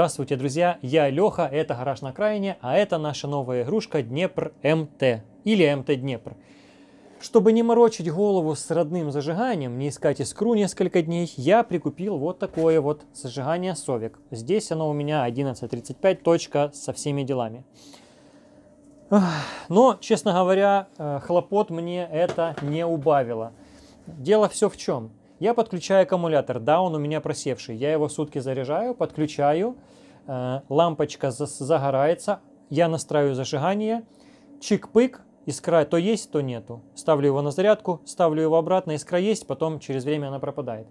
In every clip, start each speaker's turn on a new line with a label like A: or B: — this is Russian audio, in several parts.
A: Здравствуйте, друзья! Я Леха, это «Гараж на Крайне, а это наша новая игрушка «Днепр МТ» или «МТ Днепр». Чтобы не морочить голову с родным зажиганием, не искать искру несколько дней, я прикупил вот такое вот зажигание «Совик». Здесь оно у меня 11.35, точка со всеми делами. Но, честно говоря, э, хлопот мне это не убавило. Дело все в чем – я подключаю аккумулятор, да, он у меня просевший, я его сутки заряжаю, подключаю, э, лампочка загорается, я настраиваю зажигание, чик-пык, искра то есть, то нету. Ставлю его на зарядку, ставлю его обратно, искра есть, потом через время она пропадает.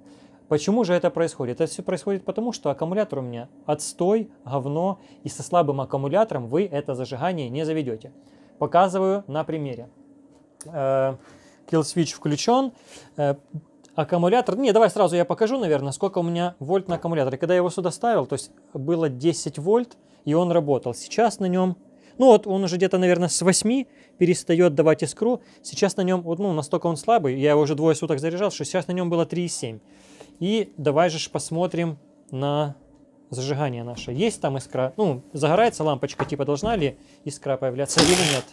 A: Почему же это происходит? Это все происходит потому, что аккумулятор у меня отстой, говно, и со слабым аккумулятором вы это зажигание не заведете. Показываю на примере. Kill switch включен, аккумулятор. Не, давай сразу я покажу, наверное, сколько у меня вольт на аккумуляторе. Когда я его сюда ставил, то есть было 10 вольт, и он работал. Сейчас на нем, ну вот он уже где-то, наверное, с 8 перестает давать искру. Сейчас на нем, вот, ну, настолько он слабый, я его уже двое суток заряжал, что сейчас на нем было 3,7. И давай же посмотрим на зажигание наше. Есть там искра? Ну, загорается лампочка, типа должна ли искра появляться или нет?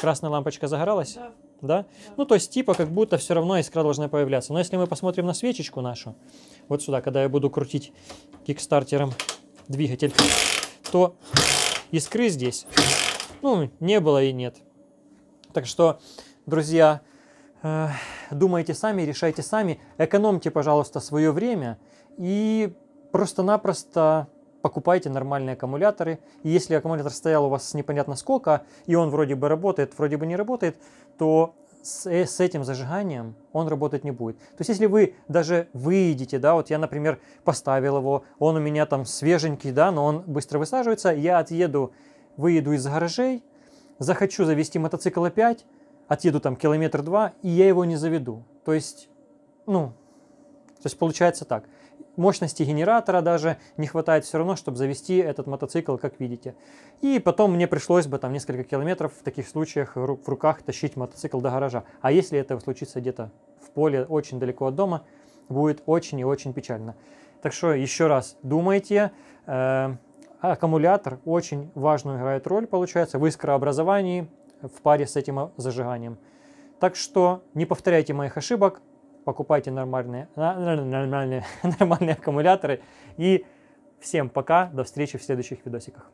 A: Красная лампочка загоралась? Да да? Ну, то есть, типа, как будто все равно искра должна появляться. Но если мы посмотрим на свечечку нашу, вот сюда, когда я буду крутить кикстартером двигатель, то искры здесь, ну, не было и нет. Так что, друзья, э, думайте сами, решайте сами, экономьте, пожалуйста, свое время и просто-напросто покупайте нормальные аккумуляторы. И если аккумулятор стоял у вас непонятно сколько, и он вроде бы работает, вроде бы не работает, то с, э, с этим зажиганием он работать не будет. То есть, если вы даже выйдете, да, вот я, например, поставил его, он у меня там свеженький, да, но он быстро высаживается, я отъеду, выеду из гаражей, захочу завести мотоцикл опять, отъеду там километр-два, и я его не заведу. То есть, ну, то есть получается так. Мощности генератора даже не хватает все равно, чтобы завести этот мотоцикл, как видите. И потом мне пришлось бы там несколько километров в таких случаях в руках тащить мотоцикл до гаража. А если это случится где-то в поле очень далеко от дома, будет очень и очень печально. Так что еще раз думайте. Э, аккумулятор очень важную играет роль, получается, в искрообразовании в паре с этим э, зажиганием. Так что не повторяйте моих ошибок, покупайте нормальные, нормальные, нормальные аккумуляторы. И всем пока, до встречи в следующих видосиках.